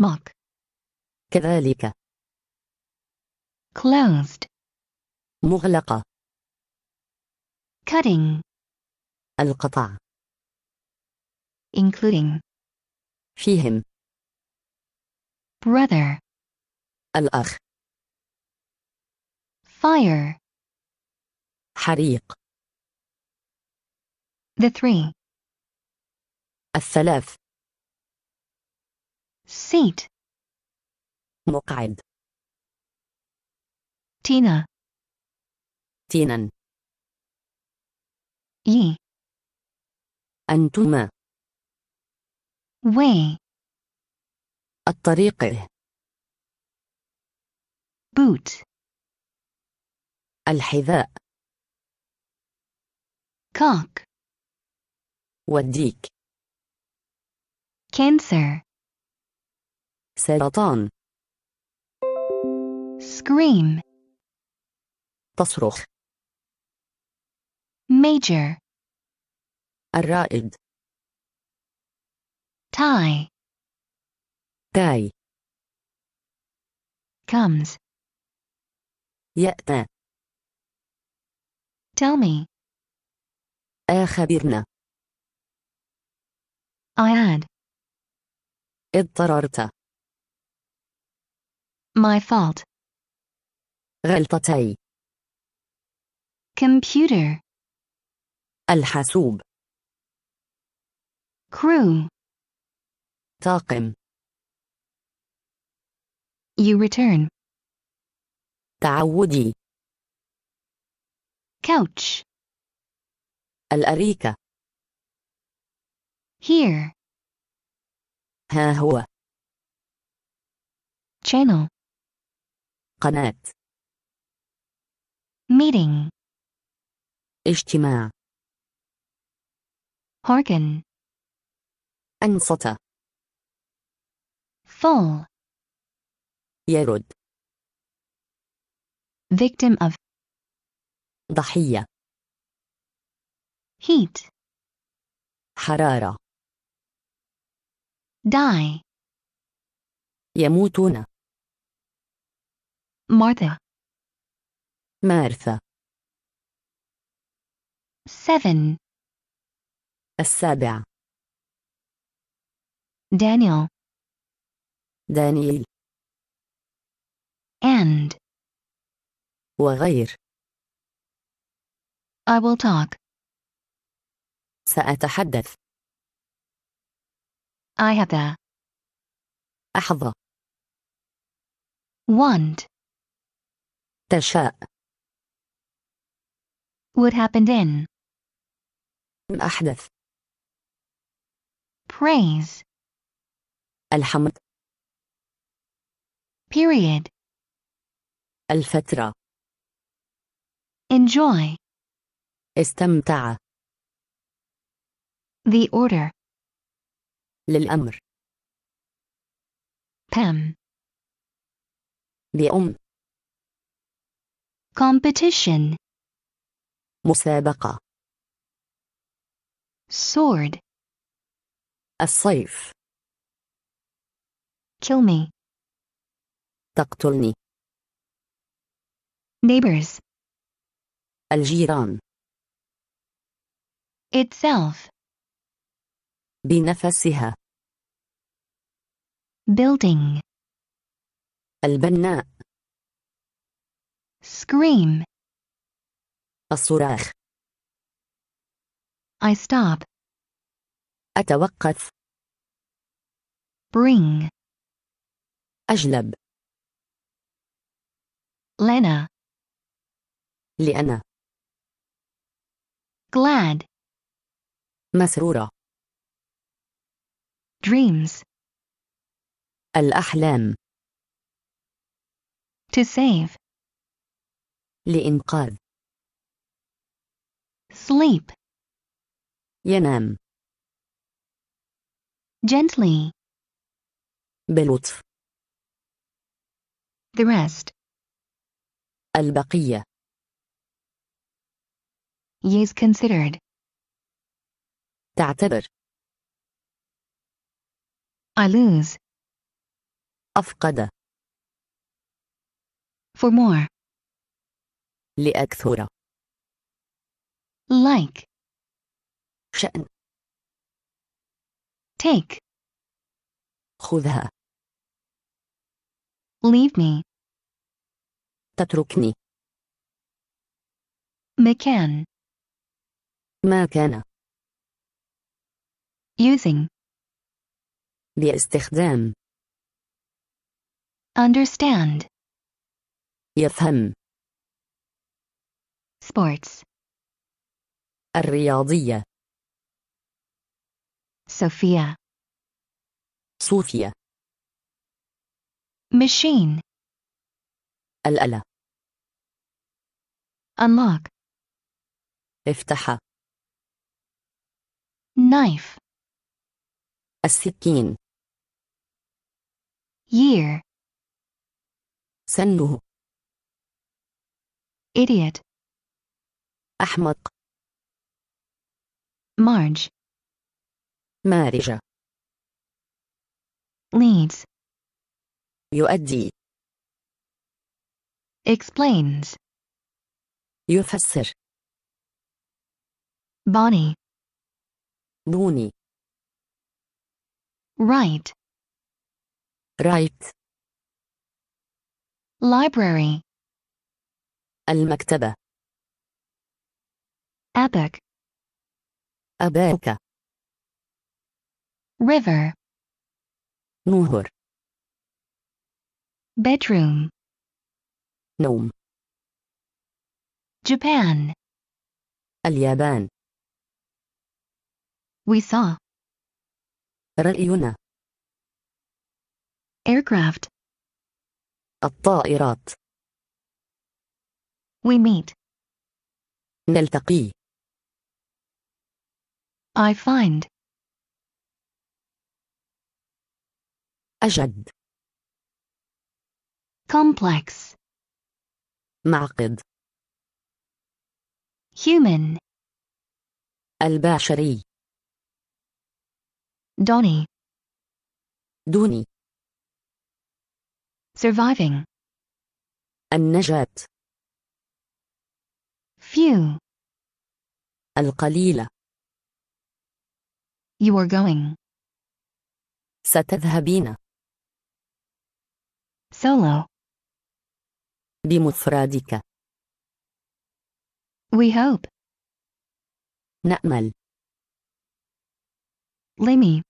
mock كذلك closed مغلقة cutting القطع including فيهم brother الأخ fire حريق the three الثلاث seat مقعد تينا تينا ي أنتما way الطريق boot الحذاء cock وديك cancer سرطان scream تصرخ major الرائد tie tie comes يأتى tell me أخبرنا I had اضطررت My fault. غلطتي. Computer. الحاسوب. Crew. طاقم. You return. تعودي. Couch. الأريكة. Here. ها هو. Channel. قناة meeting اجتماع organ أنصت fall يرد victim of ضحية heat حرارة die يموتون Martha. Martha. seven السابع Daniel Daniel. and وغير I will talk سأتحدث I have the أحظى want تشاء What happened in أحدث Praise الحمد Period الفترة Enjoy استمتع The order للأمر Pam The um. competition مسابقة sword الصيف kill me تقتلني neighbors الجيران itself بنفسها building البناء scream الصراخ I stop أتوقف bring أجلب لنا لأنا glad مسرورة dreams الأحلام to save لإنقاذ sleep ينام gently بلطف the rest البقية is considered تعتبر I lose أفقد for more لأكثر like شأن take خذها leave me تتركني مكان ما كان using باستخدام understand يفهم sports الرياضية صوفيا صوفيا machine الألة unlock افتح knife السكين year سنه idiot أحمق Marge مارجة leads يؤدي explains يفسر Bonnie بوني right right library المكتبة Epic. أباك. River. نهر. Bedroom. نوم. Japan. اليابان. We saw. رأينا. Aircraft. الطائرات. We meet. نلتقي. I find. أجد. Complex. معقد. Human. البشري. Donny. دوني. Surviving. النجاة. Few. القليلة. You are going. ستذهبين. Solo. بمفرادك. We hope. نأمل. Limi.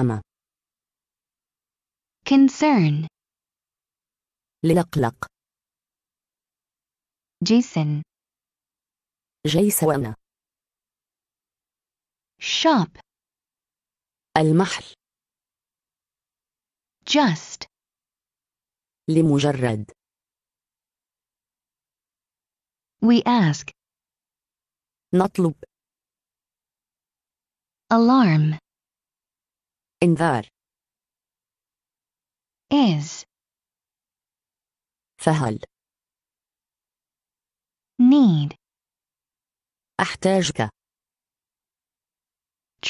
أما. Concern. للقلق. Jason. جيسونا. Jason shop المحل just لمجرد we ask نطلب alarm انذار is فهل need أحتاجك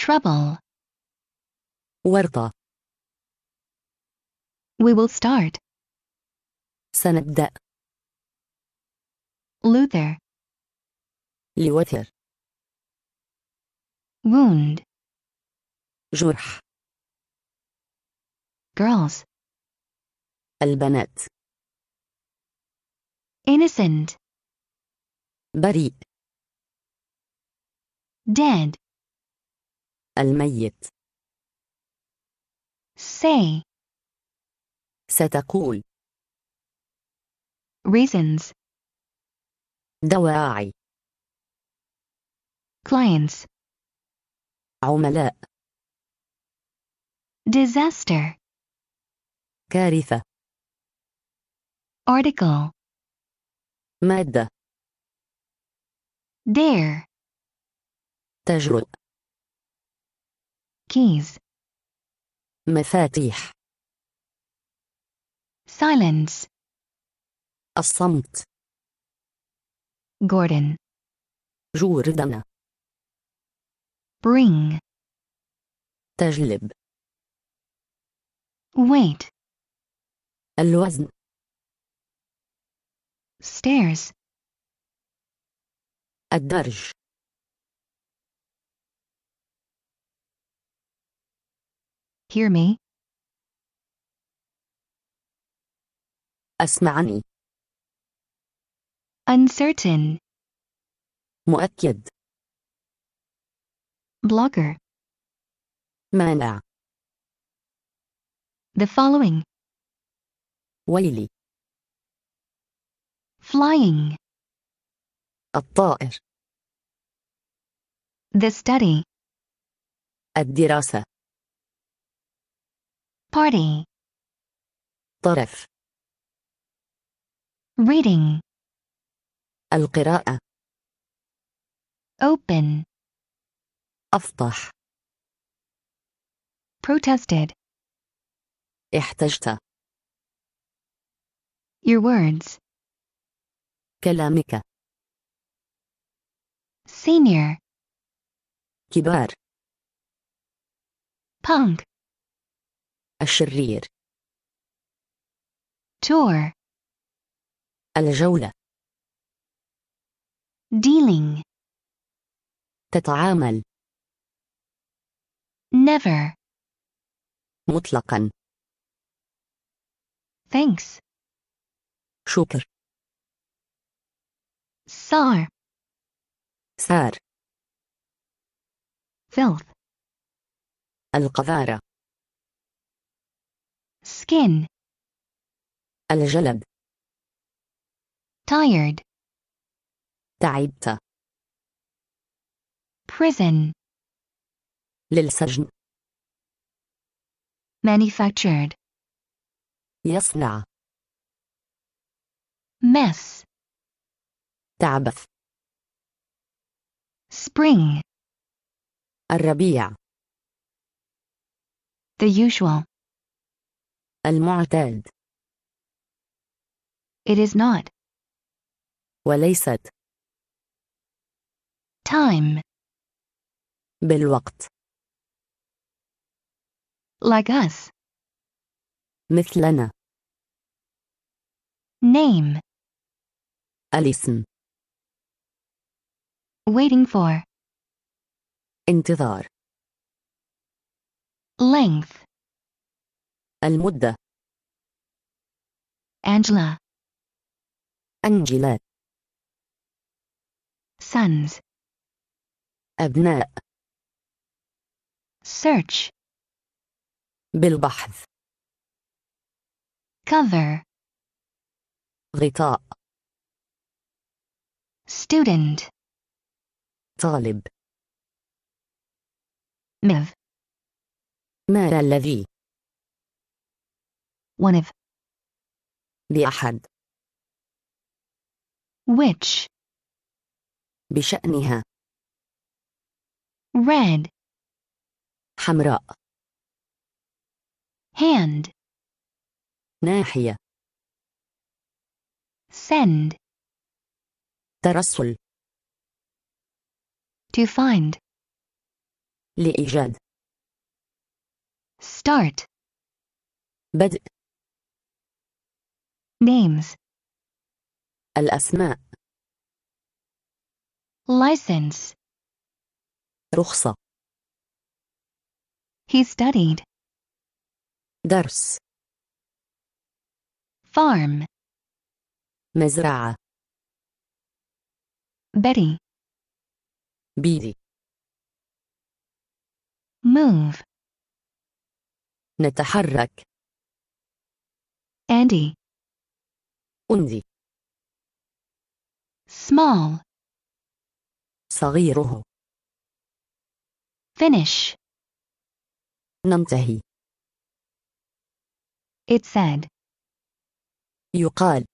trouble ورطة We will start سنبدأ Luther لوثر wound جرح girls البنات innocent بريء dead الميت. Say. ستقول. Reasons. دواعي. Clients. عملاء. Disaster. كارثة. Article. مادة. Dare. تجرؤ keys مفاتيح silence الصمت Gordon جوردن bring تجلب Wait. الوزن stairs الدرج hear me? أسمعني uncertain مؤكد blogger مانع the following ويلي flying الطائر the study الدراسة party طرف reading القراءة open أفضح protested احتجت your words كلامك senior كبار punk الشرير tour الجولة dealing تتعامل never مطلقا thanks شكر صار صار filth القذارة skin الجلد tired تعبت prison للسجن manufactured يصنع mess تعبث spring الربيع the usual المعتاد It is not. وليست Time. بالوقت Like us. مثلنا Name. الاسم Waiting for. انتظار Length. المدة Angela Angela sons أبناء search بالبحث cover غطاء student طالب Mev ما الذي one of بأحد which بشأنها red حمراء hand ناحية send ترسل to find لإيجاد start بدء Names الأسماء License رخصة He studied درس Farm مزرعة Betty بيدي Move نتحرك Andy أندي. small صغيره finish ننتهي it said يقال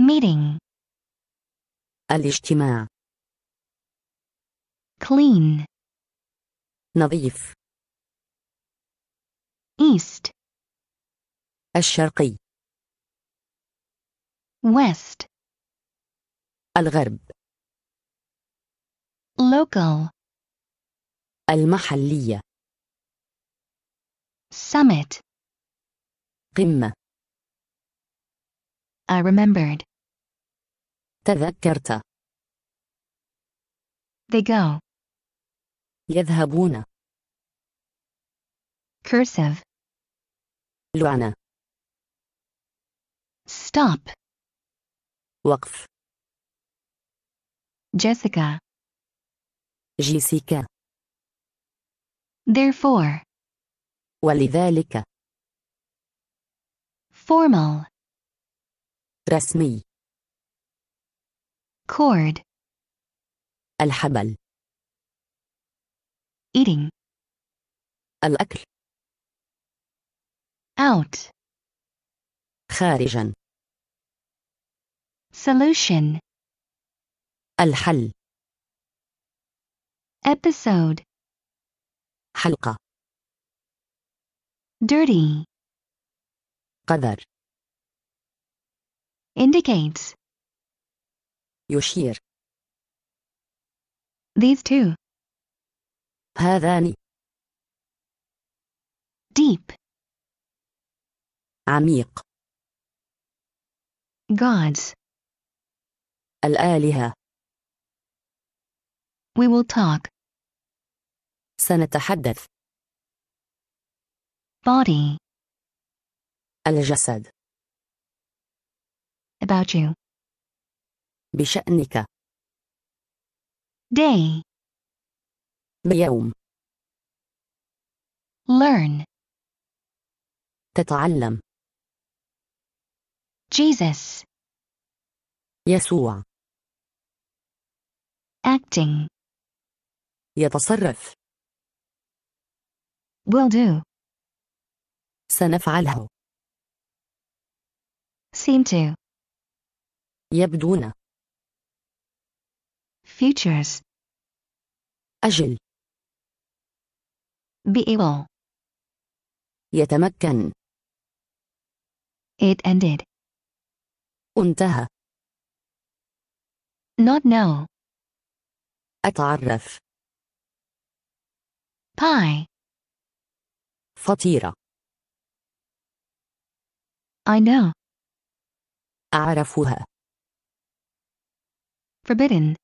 meeting الاجتماع clean نظيف east الشرقي West. الغرب. Local. المحلية. Summit. قمة. I remembered. تذكرت. They go. يذهبون. Cursive. لعنة. Stop. وقف Jessica Jessica. Therefore ولذلك Formal رسمي Cord الحبل Eating الأكل Out خارجا Solution الحل Episode حلقة Dirty قذر Indicates يشير These two هذان Deep عميق Gods الآلهة. We will talk. سنتحدث. Body. الجسد. About you. بشأنك. Day. بيوم. Learn. تتعلم. Jesus. يسوع. acting يتصرف will do سنفعله seem to يبدون futures أجل be able يتمكن it ended انتهى not know أتعرف pie فطيرة I know أعرفها forbidden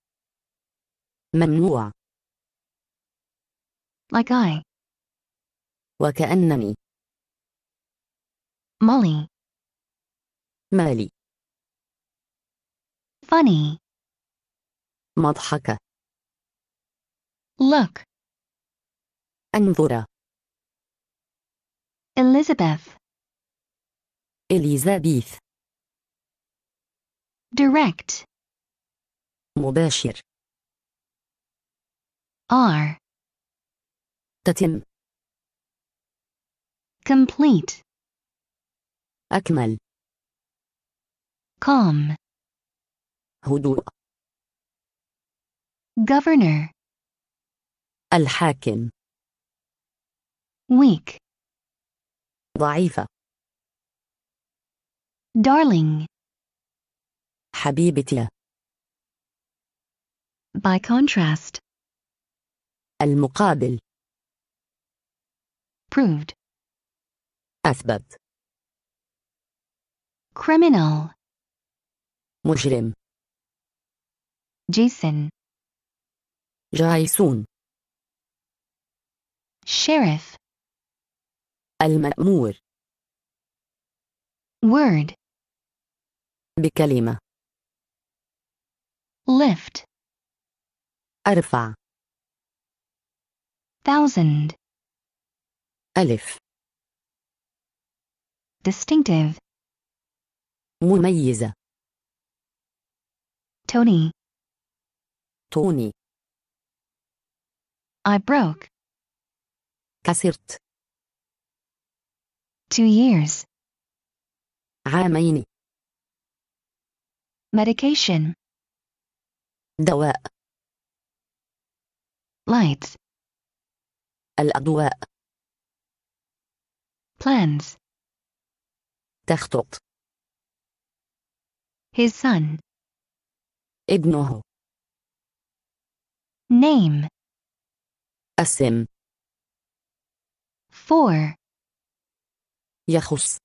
ممنوع like I وكأنني Molly مالي funny مضحكة Look. Anvora. Elizabeth. Elizabeth. Direct. مباشر. R. Tatim. Complete. Akmal. Calm. هدوء. Governor. الحاكم weak ضعيفة darling حبيبتي by contrast المقابل proved أثبت criminal مجرم جيسون جايسون sheriff المأمور word بكلمة lift أرفع thousand ألف distinctive مميزة Tony Tony I broke كسرت two years عامين medication دواء lights الأضواء plans تخطط his son ابنه name اسم 4 يخص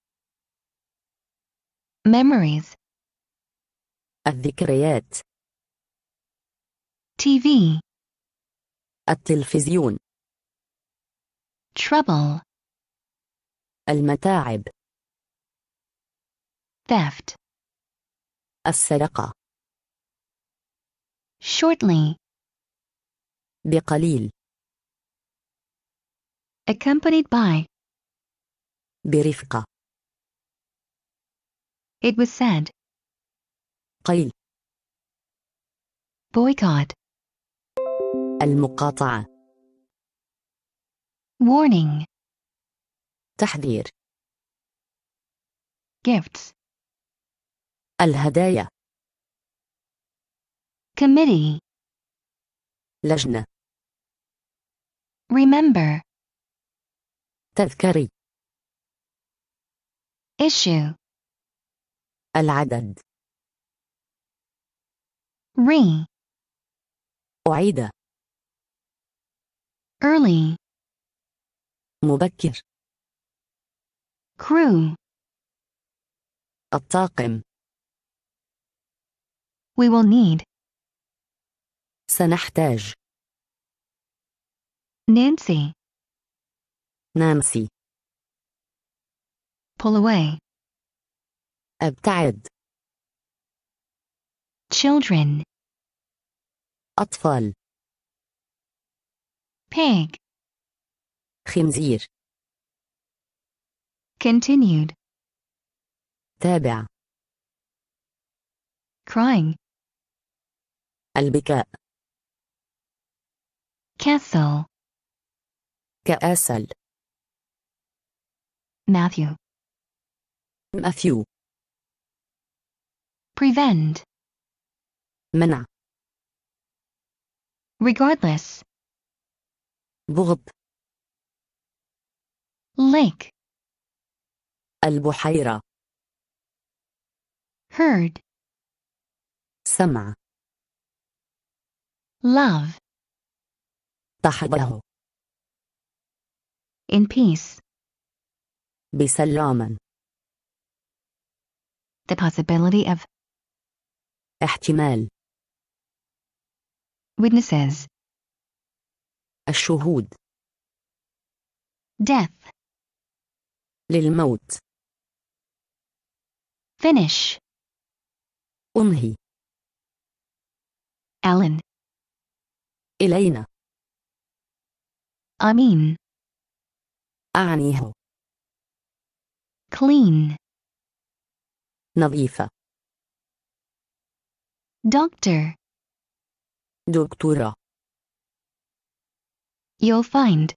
memories الذكريات TV التلفزيون trouble المتاعب theft السرقة shortly بقليل accompanied by برفقة It was said قيل boycott المقاطعة warning تحذير gifts الهدايا committee لجنة remember تذكري issue العدد re أعيد early مبكر crew الطاقم we will need سنحتاج نانسي Nancy, pull away ابتعد children أطفال pig خنزير continued تابع crying البكاء castle كأسل Matthew. Matthew. Prevent. Mena. Regardless. Burb. Lake. Al-Buhaira. Heard. Sama. Love. تحضره. In peace. بسلاما The possibility of احتمال Witnesses الشهود Death للموت Finish أنهي Ellen إلينا I mean أعنيه clean نظيفة doctor دكتورة you'll find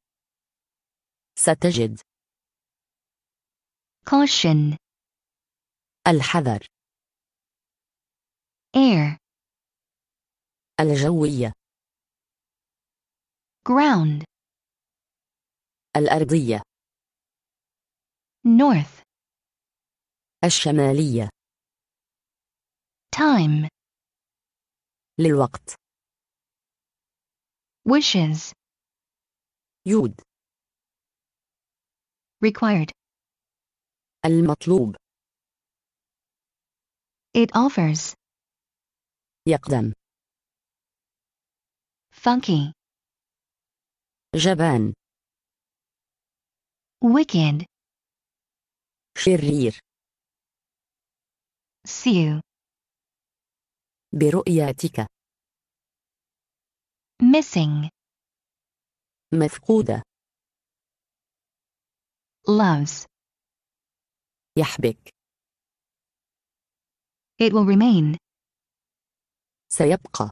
ستجد caution الحذر air الجوية ground الأرضية north الشمالية time للوقت wishes يود required المطلوب it offers يقدم funky جبان wicked شرير See you. برؤيتك. Missing. مفقودة. Loves. يحبك. It will remain. سيبقى.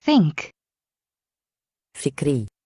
Think. فكري.